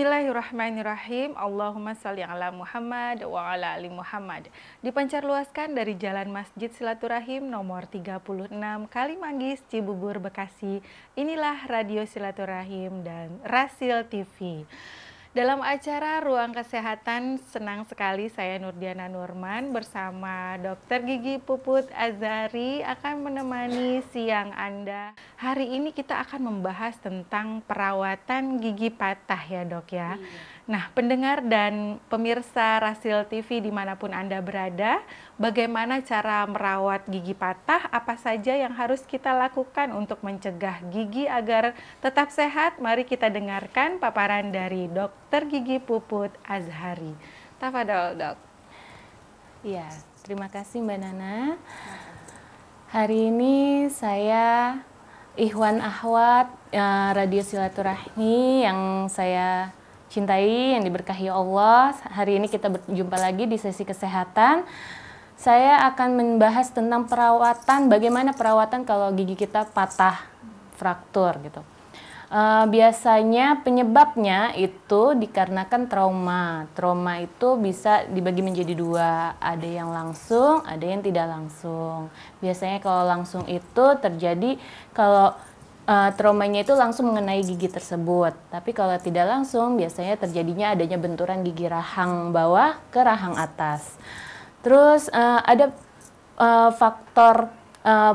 Bismillahirrahmanirrahim. Allahumma salli ala Muhammad wa ala ali Muhammad. Dipancar luaskan dari Jalan Masjid Silaturahim nomor 36 Kalimanggis, Cibubur, Bekasi. Inilah Radio Silaturahim dan Rasil TV. Dalam acara Ruang Kesehatan, senang sekali saya Nurdiana Nurman bersama Dr. Gigi Puput Azari akan menemani siang Anda. Hari ini kita akan membahas tentang perawatan gigi patah ya dok ya. Iya. Nah, pendengar dan pemirsa Rasil TV dimanapun Anda berada, bagaimana cara merawat gigi patah? Apa saja yang harus kita lakukan untuk mencegah gigi agar tetap sehat? Mari kita dengarkan paparan dari Dokter Gigi Puput Azhari. Tafadol, dok. Ya, terima kasih Mbak Nana. Hari ini saya Ikhwan Ahwat, eh, Radio Silaturahmi yang saya cintai, yang diberkahi Allah. Hari ini kita berjumpa lagi di sesi kesehatan. Saya akan membahas tentang perawatan, bagaimana perawatan kalau gigi kita patah, fraktur gitu. Uh, biasanya penyebabnya itu dikarenakan trauma. Trauma itu bisa dibagi menjadi dua, ada yang langsung, ada yang tidak langsung. Biasanya kalau langsung itu terjadi kalau uh, traumanya itu langsung mengenai gigi tersebut. Tapi kalau tidak langsung, biasanya terjadinya adanya benturan gigi rahang bawah ke rahang atas. Terus uh, ada uh, faktor uh,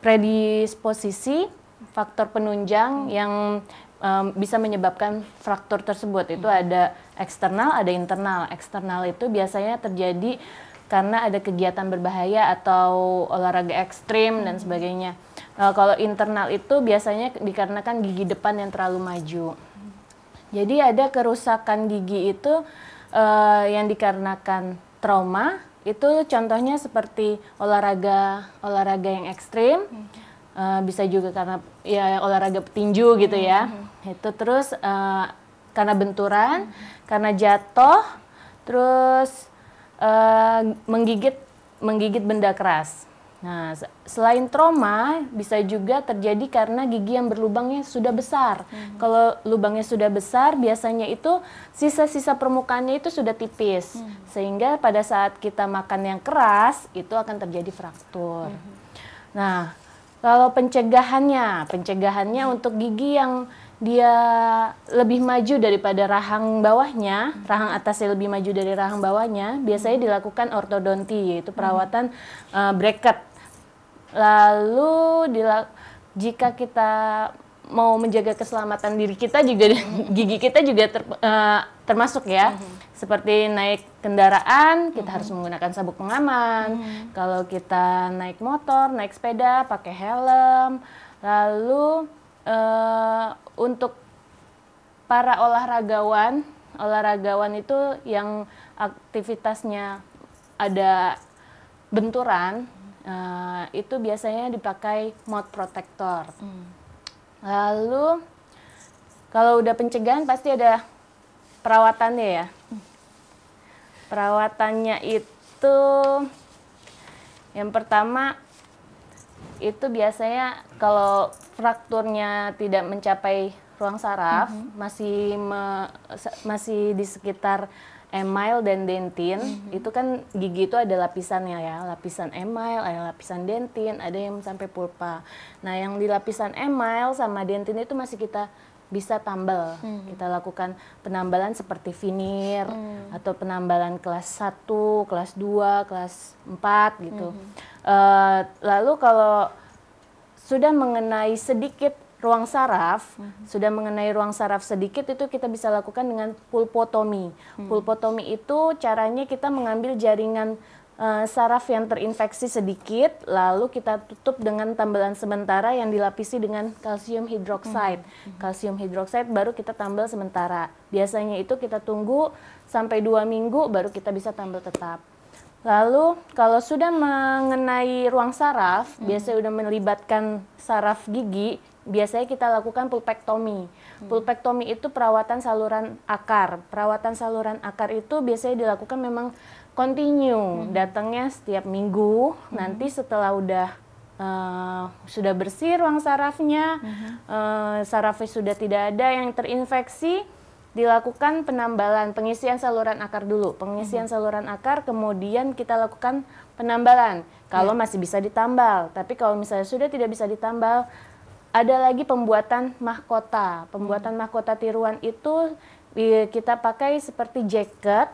predisposisi, faktor penunjang hmm. yang um, bisa menyebabkan fraktur tersebut. Itu hmm. ada eksternal, ada internal. Eksternal itu biasanya terjadi karena ada kegiatan berbahaya atau olahraga ekstrim hmm. dan sebagainya Nah, kalau internal itu biasanya dikarenakan gigi depan yang terlalu maju. Jadi ada kerusakan gigi itu uh, yang dikarenakan trauma. Itu contohnya seperti olahraga olahraga yang ekstrim. Uh, bisa juga karena ya olahraga petinju gitu ya. Mm-hmm. Itu terus uh, karena benturan, karena jatuh, terus menggigit menggigit benda keras. Nah, selain trauma bisa juga terjadi karena gigi yang berlubangnya sudah besar. Hmm. Kalau lubangnya sudah besar, biasanya itu sisa-sisa permukaannya itu sudah tipis. Hmm. Sehingga pada saat kita makan yang keras, itu akan terjadi fraktur. Hmm. Nah, kalau pencegahannya, pencegahannya hmm. untuk gigi yang dia lebih maju daripada rahang bawahnya, hmm. rahang atasnya lebih maju dari rahang bawahnya, biasanya hmm. dilakukan ortodonti yaitu hmm. perawatan hmm. uh, bracket Lalu jika kita mau menjaga keselamatan diri kita juga mm-hmm. gigi kita juga ter, uh, termasuk ya. Mm -hmm. Seperti naik kendaraan kita mm -hmm. harus menggunakan sabuk pengaman. Mm -hmm. Kalau kita naik motor, naik sepeda pakai helm. Lalu uh, untuk para olahragawan, olahragawan itu yang aktivitasnya ada benturan Uh, itu biasanya dipakai mod protector. Hmm. Lalu kalau udah pencegahan pasti ada perawatannya ya. Hmm. Perawatannya itu yang pertama itu biasanya kalau frakturnya tidak mencapai ruang saraf -hmm. masih me, masih di sekitar email dan dentin mm-hmm. itu kan gigi itu ada lapisannya ya lapisan email ada lapisan dentin ada yang sampai pulpa nah yang di lapisan email sama dentin itu masih kita bisa tambal mm-hmm. kita lakukan penambalan seperti finir mm-hmm. atau penambalan kelas 1, kelas 2, kelas 4 gitu mm-hmm. uh, lalu kalau sudah mengenai sedikit ruang saraf hmm. sudah mengenai ruang saraf sedikit itu kita bisa lakukan dengan pulpotomi. Hmm. Pulpotomi itu caranya kita mengambil jaringan uh, saraf yang terinfeksi sedikit lalu kita tutup dengan tambalan sementara yang dilapisi dengan kalsium hidroksida. Hmm. Kalsium hidroksida baru kita tambal sementara. Biasanya itu kita tunggu sampai dua minggu baru kita bisa tambal tetap. Lalu kalau sudah mengenai ruang saraf, hmm. biasanya sudah melibatkan saraf gigi, biasanya kita lakukan pulpektomi. Hmm. Pulpektomi itu perawatan saluran akar. Perawatan saluran akar itu biasanya dilakukan memang continue, hmm. datangnya setiap minggu. Hmm. Nanti setelah udah Uh, sudah bersih ruang sarafnya, uh uh, sarafnya sudah tidak ada yang terinfeksi, dilakukan penambalan pengisian saluran akar dulu pengisian hmm. saluran akar kemudian kita lakukan penambalan kalau ya. masih bisa ditambal tapi kalau misalnya sudah tidak bisa ditambal ada lagi pembuatan mahkota. Pembuatan hmm. mahkota tiruan itu kita pakai seperti jacket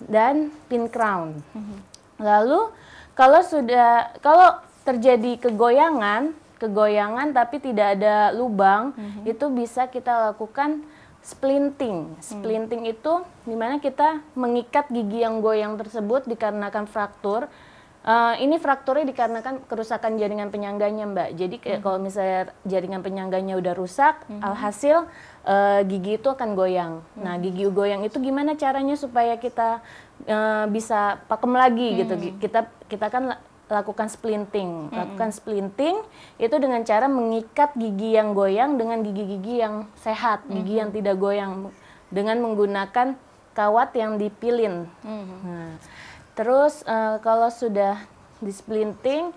dan pin crown. Hmm. Lalu kalau sudah kalau terjadi kegoyangan, kegoyangan tapi tidak ada lubang, hmm. itu bisa kita lakukan splinting. Hmm. Splinting hmm. itu dimana kita mengikat gigi yang goyang tersebut dikarenakan fraktur Eh, ini frakturnya dikarenakan kerusakan jaringan penyangganya, Mbak. Jadi mm hmm. kalau misalnya jaringan penyangganya udah rusak, hmm. alhasil uh, gigi itu akan goyang. Hmm. Nah, gigi goyang itu gimana caranya supaya kita uh, bisa pakem lagi hmm. gitu. Kita kita kan lakukan splinting. Hmm. Lakukan mm-hmm. splinting itu dengan cara mengikat gigi yang goyang dengan gigi-gigi yang sehat, hmm. gigi mm-hmm. yang tidak goyang dengan menggunakan kawat yang dipilin. Mm-hmm. Nah, Terus uh, kalau sudah displinting,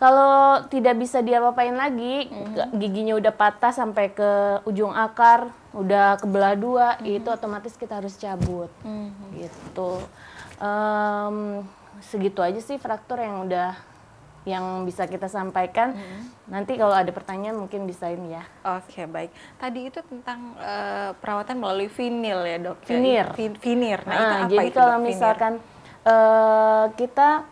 kalau tidak bisa diapa-apain lagi, mm-hmm. giginya udah patah sampai ke ujung akar, udah kebelah dua, mm-hmm. itu otomatis kita harus cabut. Mm-hmm. Gitu. Um, segitu aja sih fraktur yang udah yang bisa kita sampaikan. Mm-hmm. Nanti kalau ada pertanyaan mungkin bisa ini ya. Oke, okay, baik. Tadi itu tentang uh, perawatan melalui vinil ya, Dok. Ya? Vinir. Vinir. Nah, nah itu ah, apa jadi itu, kalau dok, misalkan vinir? uh, kita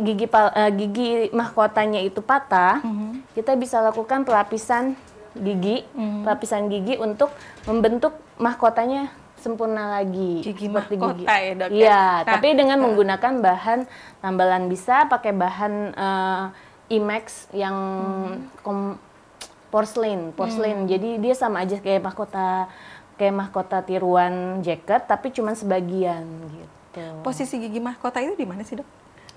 gigi pal, uh, gigi mahkotanya itu patah, mm -hmm. kita bisa lakukan pelapisan gigi, mm -hmm. pelapisan gigi untuk membentuk mahkotanya sempurna lagi. Gigi seperti mahkota gigi. ya, ya? Iya, nah, tapi dengan nah. menggunakan bahan tambalan bisa, pakai bahan uh, eh, IMAX yang mm -hmm. porcelain, porcelain. -hmm. Jadi dia sama aja kayak mahkota kayak mahkota tiruan jaket, tapi cuma sebagian gitu gitu. Posisi gigi mahkota itu di mana sih dok?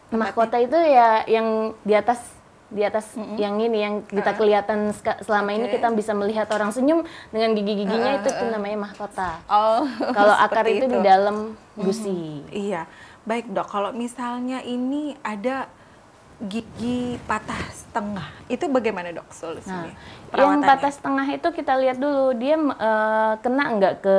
Tempatnya? Mahkota itu ya yang di atas di atas mm -hmm. yang ini yang kita uh, kelihatan selama okay. ini kita bisa melihat orang senyum dengan gigi-giginya uh, ah, -huh. itu, itu ah, namanya mahkota. Oh. Kalau akar itu, itu di dalam gusi. Mm -hmm. Iya. Baik, Dok. Kalau misalnya ini ada gigi patah setengah. Itu bagaimana dok solusinya? Nah, yang patah setengah itu kita lihat dulu dia uh, kena nggak ke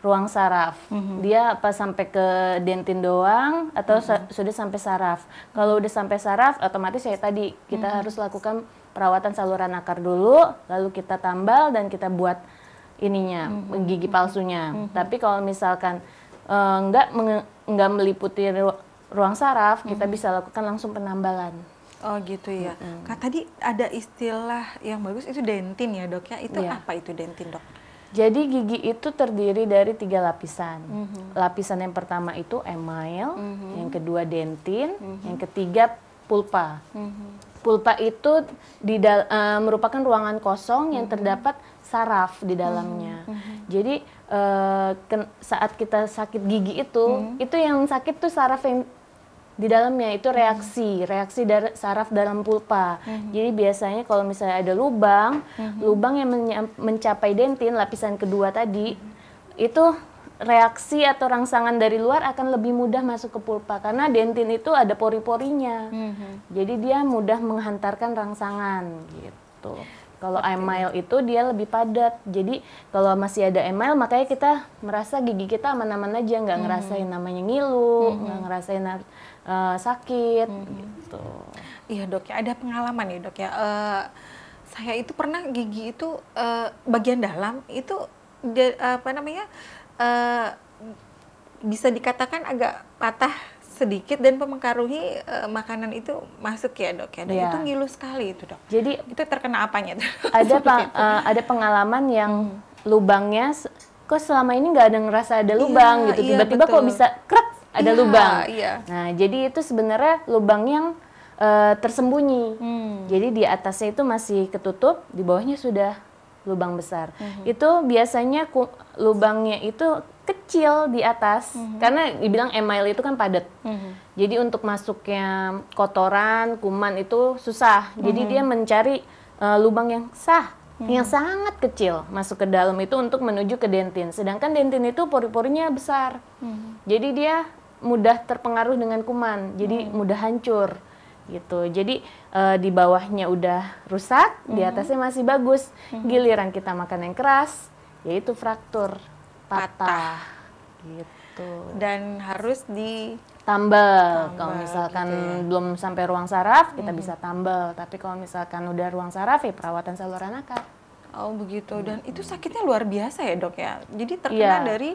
ruang saraf. Mm-hmm. Dia apa sampai ke dentin doang atau mm-hmm. sudah sampai saraf. Kalau udah sampai saraf otomatis ya tadi kita mm-hmm. harus lakukan perawatan saluran akar dulu, lalu kita tambal dan kita buat ininya mm-hmm. gigi palsunya. Mm-hmm. Tapi kalau misalkan uh, nggak nggak meliputi ru- ruang saraf, mm-hmm. kita bisa lakukan langsung penambalan. Oh gitu ya. Mm-hmm. Kak tadi ada istilah yang bagus itu dentin ya dok ya. Itu yeah. apa itu dentin dok? Jadi gigi itu terdiri dari tiga lapisan. Mm -hmm. Lapisan yang pertama itu email, mm -hmm. yang kedua dentin, mm -hmm. yang ketiga pulpa. Mm -hmm. Pulpa itu di uh, merupakan ruangan kosong yang mm -hmm. terdapat saraf di mhm. dalamnya. Mm -hmm. Jadi uh, saat kita sakit gigi itu, mm -hmm. itu yang sakit tuh saraf yang di dalamnya itu reaksi, hmm. reaksi dari saraf dalam pulpa. Mm -hmm. Jadi biasanya kalau misalnya ada lubang, mm -hmm. lubang yang mencapai dentin lapisan kedua tadi mm -hmm. itu reaksi atau rangsangan dari luar akan lebih mudah masuk ke pulpa karena dentin itu ada pori-porinya. Mm -hmm. Jadi dia mudah menghantarkan rangsangan gitu. Kalau okay. email itu dia lebih padat. Jadi kalau masih ada email makanya kita merasa gigi kita aman-aman aja nggak mm -hmm. ngerasain namanya ngilu, hmm. nggak mm -hmm. ngerasain Eh, sakit mm -hmm. gitu. Iya dok ya ada pengalaman ya dok ya. Uh, saya itu pernah gigi itu uh, bagian dalam itu de, apa namanya uh, bisa dikatakan agak patah sedikit dan mempengaruhi uh, makanan itu masuk ya dok ya dan yeah. itu ngilu sekali itu dok. Jadi itu terkena apanya? Ada uh, ada pengalaman yang hmm. lubangnya kok selama ini nggak ada ngerasa ada lubang iya, gitu iya, tiba-tiba iya, kok bisa krek ada yeah, lubang. Yeah. Nah, jadi itu sebenarnya lubang yang uh, tersembunyi. Hmm. Jadi di atasnya itu masih ketutup, di bawahnya sudah lubang besar. -hmm. Itu biasanya lubangnya itu kecil di atas mm -hmm. karena dibilang email itu kan padat. -hmm. Jadi untuk masuknya kotoran, kuman itu susah. Mm -hmm. Jadi dia mencari uh, lubang yang sah yang -hmm. yang sangat kecil masuk ke dalam itu untuk menuju ke dentin. Sedangkan dentin itu pori-porinya besar. -hmm. Jadi dia mudah terpengaruh dengan kuman, jadi hmm. mudah hancur gitu. Jadi e, di bawahnya udah rusak, hmm. di atasnya masih bagus. Hmm. Giliran kita makan yang keras, yaitu fraktur, patah, patah. gitu. Dan harus ditambal. Kalau misalkan gitu ya. belum sampai ruang saraf, kita hmm. bisa tambal. Tapi kalau misalkan udah ruang saraf, ya perawatan saluran akar. Oh begitu. Dan hmm. itu sakitnya luar biasa ya dok ya. Jadi terkena ya. dari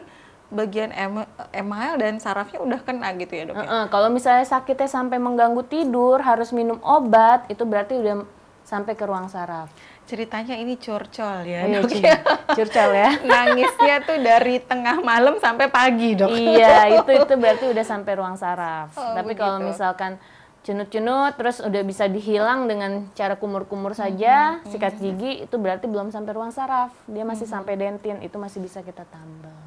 bagian em email dan sarafnya udah kena gitu ya dok? Uh -uh. Ya? Kalau misalnya sakitnya sampai mengganggu tidur, harus minum obat, itu berarti udah sampai ke ruang saraf. Ceritanya ini curcol ya oh iya, dok ya? Curcol ya. Nangisnya tuh dari tengah malam sampai pagi dok. Iya itu itu berarti udah sampai ruang saraf. Oh, Tapi kalau misalkan cenut-cenut terus udah bisa dihilang dengan cara kumur-kumur hmm, saja mm -hmm. sikat hmm. gigi itu berarti belum sampai ruang saraf dia masih mm -hmm. sampai dentin itu masih bisa kita tambal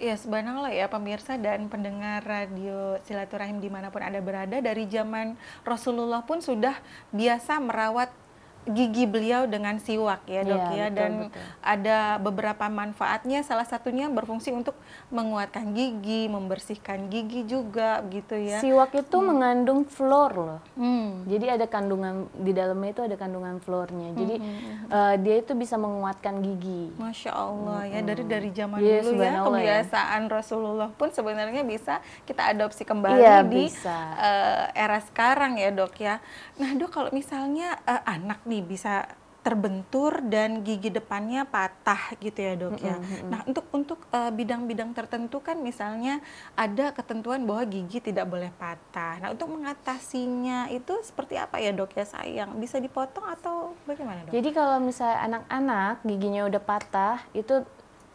Ya, sebenarnya ya pemirsa dan pendengar radio silaturahim dimanapun Anda berada, dari zaman Rasulullah pun sudah biasa merawat gigi beliau dengan siwak ya dok ya, ya betul, dan betul. ada beberapa manfaatnya salah satunya berfungsi untuk menguatkan gigi membersihkan gigi juga gitu ya siwak itu hmm. mengandung flor loh hmm. jadi ada kandungan di dalamnya itu ada kandungan flornya jadi hmm. uh, dia itu bisa menguatkan gigi masya allah hmm. ya dari dari zaman yes, iya, dulu ya, ya. kebiasaan ya. rasulullah pun sebenarnya bisa kita adopsi kembali ya, di bisa. Uh, era sekarang ya dok ya nah dok kalau misalnya uh, anak nih bisa terbentur dan gigi depannya patah gitu ya dok ya. Mm -hmm. Nah untuk untuk eh, bidang-bidang uh, tertentu kan misalnya ada ketentuan bahwa gigi tidak boleh patah. Nah untuk mengatasinya itu seperti apa ya dok ya sayang? Bisa dipotong atau bagaimana dok? Jadi kalau misalnya anak-anak giginya udah patah itu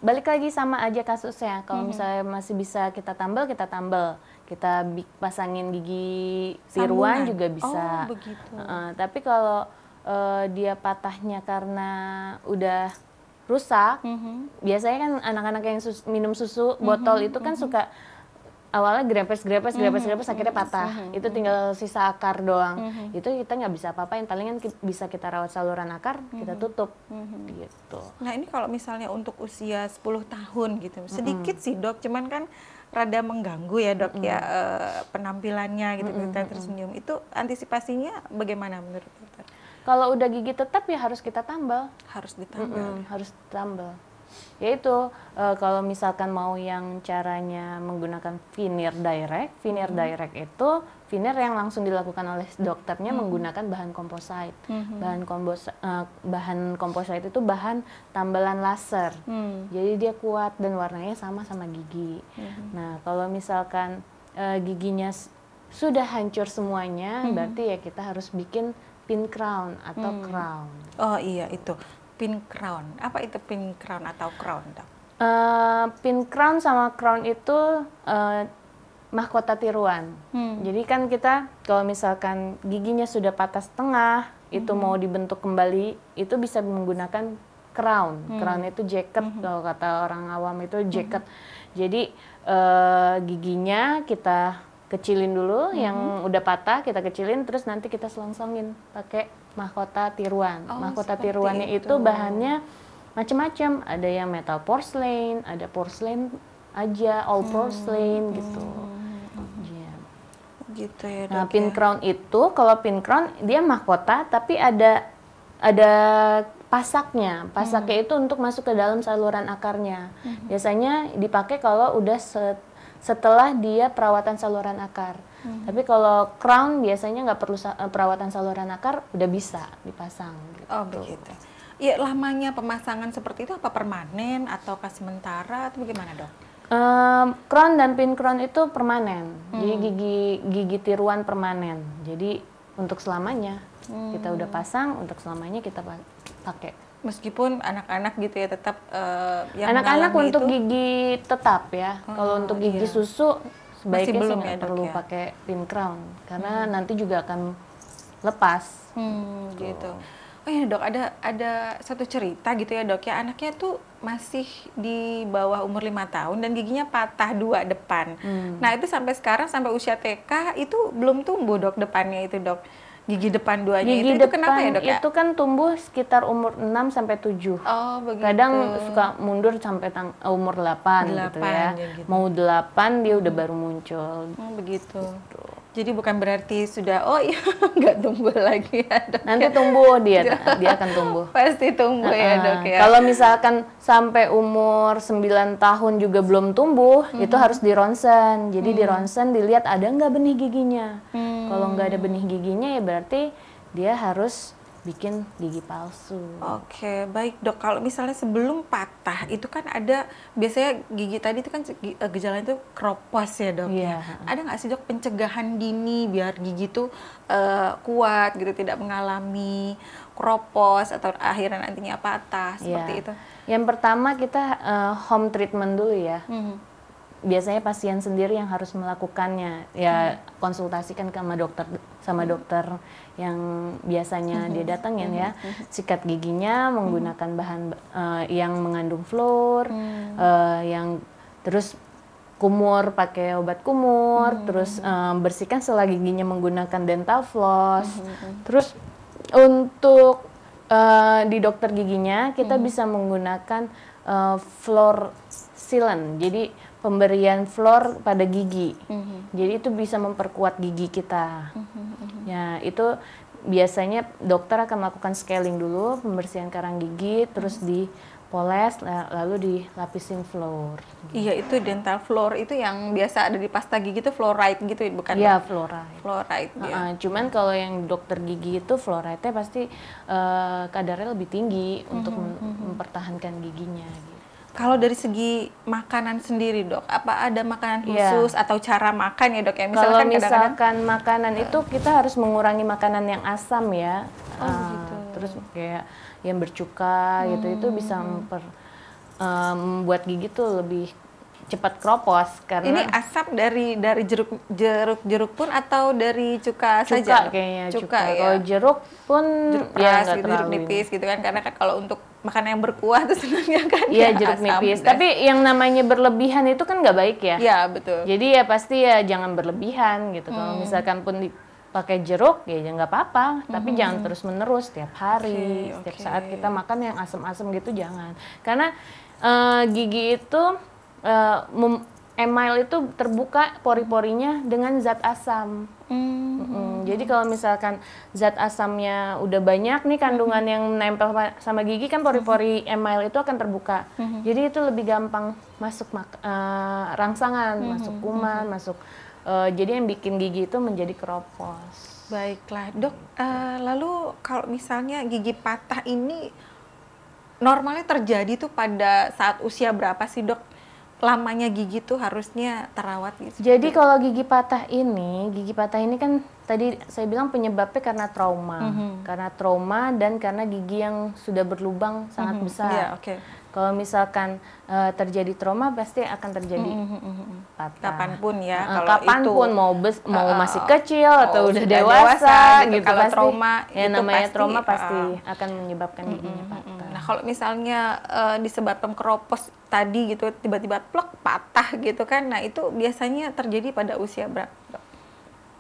balik lagi sama aja kasusnya. Kalau mm -hmm. misalnya masih bisa kita tambal kita tambal kita pasangin gigi tiruan juga bisa. Oh begitu. Uh, tapi kalau uh, dia patahnya karena udah rusak. Mm -hmm. Biasanya kan anak-anak yang sus minum susu mm-hmm. botol mm -hmm. itu kan mm -hmm. suka awalnya grepes grepes mm-hmm. grepes mm -hmm. grepes akhirnya mm-hmm. patah. Mm -hmm. Itu tinggal sisa akar doang. Mm -hmm. Itu kita nggak bisa apa apa yang paling kan bisa kita rawat saluran akar, mm -hmm. kita tutup. Mm -hmm. Gitu. Nah, ini kalau misalnya untuk usia 10 tahun gitu. Sedikit mm -hmm. sih, Dok, cuman kan rada mengganggu ya, Dok mm -hmm. ya eh, penampilannya gitu, mm -hmm. kita tersenyum. Itu antisipasinya bagaimana menurut dokter? Kalau udah gigi tetap ya harus kita tambal. Harus ditambal. Mm -mm, harus tambal. Yaitu e, kalau misalkan mau yang caranya menggunakan veneer direct, veneer mm -hmm. direct itu veneer yang langsung dilakukan oleh dokternya mm -hmm. menggunakan bahan komposit. Mm -hmm. Bahan kompos e, eh, bahan komposit itu bahan tambalan laser. Mm -hmm. Jadi dia kuat dan warnanya sama sama gigi. Mm -hmm. Nah, kalau misalkan e, giginya sudah hancur semuanya, mm -hmm. berarti ya kita harus bikin pin crown atau hmm. crown. Oh iya itu pin crown. Apa itu pin crown atau crown dok? Uh, pin crown sama crown itu uh, mahkota tiruan. Hmm. Jadi kan kita kalau misalkan giginya sudah patah setengah, hmm. itu mau dibentuk kembali, itu bisa menggunakan crown. Hmm. Crown itu jacket hmm. kalau kata orang awam itu hmm. jacket. Hmm. Jadi uh, giginya kita kecilin dulu hmm. yang udah patah kita kecilin terus nanti kita selongsongin pakai mahkota tiruan. Oh, mahkota tiruannya itu, itu bahannya macam-macam, ada yang metal porcelain, ada porcelain aja all hmm, porcelain hmm. gitu. Hmm. Iya. Gitu ya. Nah, pin ya. itu kalau pin crown dia mahkota tapi ada ada pasaknya. Pasaknya hmm. itu untuk masuk ke dalam saluran akarnya. Hmm. Biasanya dipakai kalau udah set setelah dia perawatan saluran akar. Hmm. Tapi kalau crown biasanya nggak perlu eh, perawatan saluran akar, udah bisa dipasang. Gitu. Oh begitu. Iya lamanya pemasangan seperti itu apa permanen ataukah sementara atau bagaimana dok? Um, crown dan pin crown itu permanen, hmm. jadi gigi gigi tiruan permanen. Jadi untuk selamanya hmm. kita udah pasang, untuk selamanya kita pakai meskipun anak-anak gitu ya tetap uh, yang anak-anak untuk itu, gigi tetap ya. Hmm, kalau oh, untuk gigi iya. susu sebaiknya belum sih ya, perlu ya. pakai pin crown karena hmm. nanti juga akan lepas. Hmm, gitu. Oh ya dok, ada ada satu cerita gitu ya dok ya anaknya tuh masih di bawah umur lima tahun dan giginya patah dua depan. Hmm. Nah itu sampai sekarang sampai usia TK itu belum tumbuh dok depannya itu dok. Gigi depan duanya gigi itu, depan itu kenapa ya dok ya? Itu kan tumbuh sekitar umur 6 sampai 7. Oh, begitu. Kadang suka mundur sampai tang umur 8, 8 gitu ya. ya gitu. Mau 8 dia udah baru muncul. Oh, begitu. Gitu. Jadi bukan berarti sudah oh iya nggak tumbuh lagi ya dok. Ya. Nanti tumbuh dia iya. dia akan tumbuh. Pasti tumbuh uh -uh. ya dok ya. Kalau misalkan sampai umur 9 tahun juga belum tumbuh, -hmm. itu harus di ronsen. Jadi mm. di ronsen dilihat ada nggak benih giginya. Mm. Kalau nggak ada benih giginya ya berarti dia harus bikin gigi palsu. Oke, baik dok. Kalau misalnya sebelum patah itu kan ada biasanya gigi tadi itu kan eh, gejala itu kropos ya dok. Ya? Iya. Yeah. Ada nggak sih dok pencegahan dini biar gigi itu uh, eh, kuat gitu tidak mengalami kropos atau akhirnya nantinya patah seperti yeah. itu? Yang pertama kita uh, home treatment dulu ya. Mm -hmm biasanya pasien sendiri yang harus melakukannya ya hmm. konsultasikan sama dokter sama hmm. dokter yang biasanya dia hmm. datangin hmm. ya sikat giginya menggunakan bahan uh, yang mengandung fluor hmm. uh, yang terus kumur pakai obat kumur hmm. terus um, bersihkan setelah giginya menggunakan dental floss hmm. terus untuk uh, di dokter giginya kita hmm. bisa menggunakan uh, floor sealant jadi pemberian floor pada gigi. Mm-hmm. Jadi itu bisa memperkuat gigi kita. Mm-hmm. Ya, itu biasanya dokter akan melakukan scaling dulu, pembersihan karang gigi, terus mhm. di lalu dilapisin floor. Iya itu dental floor itu yang biasa ada di pasta gigi itu fluoride gitu bukan? Iya fluoride. Fluoride. Uh -uh. Cuman kalau yang dokter gigi itu fluoride-nya pasti uh, kadarnya lebih tinggi mm -hmm. untuk mhm. mempertahankan giginya. Gitu. Kalau dari segi makanan sendiri dok, apa ada makanan iya. khusus yeah. atau cara makan ya dok ya? Misalkan Kalau misalkan kadang -kadang, makanan itu kita harus mengurangi makanan yang asam ya. Oh, uh, gitu. Terus kayak yang bercuka hmm. gitu itu bisa hmm. memper eh, membuat gigi tuh lebih cepat keropos karena ini asap dari dari jeruk jeruk jeruk pun atau dari cuka, cuka saja kayaknya cuka, cuka. Ya. kalau jeruk pun jeruk ya ya gitu, jeruk nipis gitu kan karena kan kalau untuk makanan yang berkuah itu sebenarnya kan iya ya, jeruk asam, nipis dan... tapi yang namanya berlebihan itu kan nggak baik ya iya betul jadi ya pasti ya jangan berlebihan gitu hmm. kalau misalkan pun pakai jeruk ya, ya nggak apa-apa tapi hmm. jangan terus menerus setiap hari okay, setiap okay. saat kita makan yang asam-asam gitu jangan karena uh, gigi itu uh, email itu terbuka pori-porinya dengan zat asam. Mm. Mm. Jadi kalau misalkan zat asamnya udah banyak nih kandungan mm. yang nempel sama gigi kan pori-pori mm-hmm. email itu akan terbuka. Mm. Jadi itu lebih gampang masuk mak uh, rangsangan, mm. masuk kuman, mm. masuk uh, jadi yang bikin gigi itu menjadi keropos. Baiklah, Dok. Uh, lalu kalau misalnya gigi patah ini normalnya terjadi tuh pada saat usia berapa sih, Dok? lamanya gigi tuh harusnya terawat gitu. Jadi kalau gigi patah ini, gigi patah ini kan tadi saya bilang penyebabnya karena trauma, mm -hmm. karena trauma dan karena gigi yang sudah berlubang sangat mm -hmm. besar. Yeah, okay. Kalau misalkan uh, terjadi trauma pasti akan terjadi mm -hmm. patah. Kapanpun ya, uh, kalau kapanpun itu, mau bes, mau uh, masih kecil atau udah dewasa, dewasa gitu, gitu. Kalau pasti, trauma ya namanya pasti, trauma pasti uh, akan menyebabkan mhm, giginya mm -hmm. patah kalau misalnya uh, disebar pemkeropos tadi gitu tiba-tiba plek patah gitu kan nah itu biasanya terjadi pada usia berapa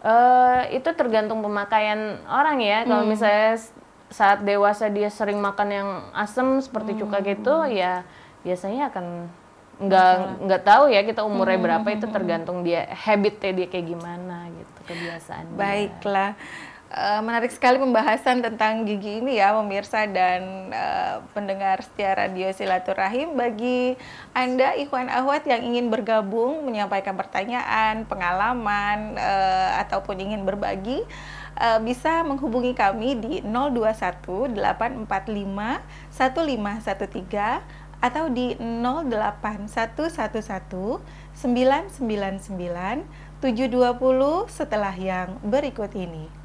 uh, itu tergantung pemakaian orang ya hmm. kalau misalnya saat dewasa dia sering makan yang asam seperti hmm. cuka gitu ya biasanya akan nggak nggak tahu ya kita umurnya hmm. berapa itu hmm. tergantung dia habitnya dia kayak gimana gitu kebiasaan baiklah dia. Eh, menarik sekali pembahasan tentang gigi ini ya pemirsa dan uh, pendengar setia radio silaturahim bagi anda ikhwan ahwat yang ingin bergabung menyampaikan pertanyaan pengalaman uh, ataupun ingin berbagi uh, bisa menghubungi kami di 021 845 1513 atau di 08111 999 720 setelah yang berikut ini.